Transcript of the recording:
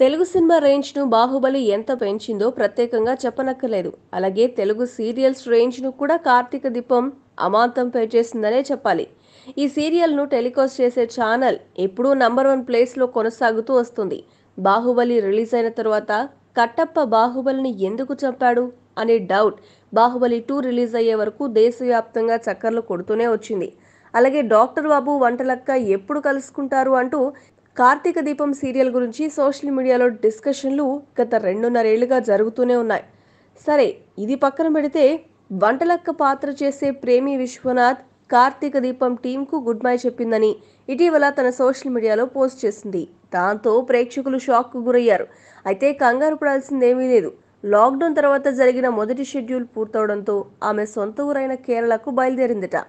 Telugu cinema రేంజ్ను Baahubali ఎంత పెంచిందో ప్రత్యేకంగా చెప్పనక్కర్లేదు అలాగే తెలుగు సీరియల్స్ రేంజ్ను కూడా కార్తీక దీపం అమాంతం పెంచేసిందనే చెప్పాలి ఈ సీరియల్ను టెలికాస్ట్ చేసే ఛానల్ ఎప్పుడూ నంబర్ వన్ ప్లేస్లో కొనసాగుతూ వస్తుంది బాహుబలి రిలీజ్ అయిన తర్వాత కట్టప్ప బాహుబలిని ఎందుకు చంపాడు అనే డౌట్ బాహుబలి టూ రిలీజ్ అయ్యే వరకు దేశవ్యాప్తంగా చక్కర్లు కొడుతూనే వచ్చింది అలాగే డాక్టర్ బాబు వంటలక్క ఎప్పుడు కలుసుకుంటారు అంటూ కార్తీక దీపం సీరియల్ గురించి సోషల్ మీడియాలో డిస్కషన్లు గత రెండున్నరేళ్లుగా జరుగుతూనే ఉన్నాయి సరే ఇది పక్కన పెడితే వంటలక్క పాత్ర చేసే ప్రేమి విశ్వనాథ్ కార్తీక దీపం టీంకు గుడ్ బై చెప్పిందని ఇటీవల తన సోషల్ మీడియాలో పోస్ట్ చేసింది దాంతో ప్రేక్షకులు షాక్ గురయ్యారు అయితే కంగారు పడాల్సిందేమీ లేదు లాక్డౌన్ తర్వాత జరిగిన మొదటి షెడ్యూల్ పూర్తవడంతో ఆమె సొంత ఊరైన కేరళకు బయలుదేరిందిట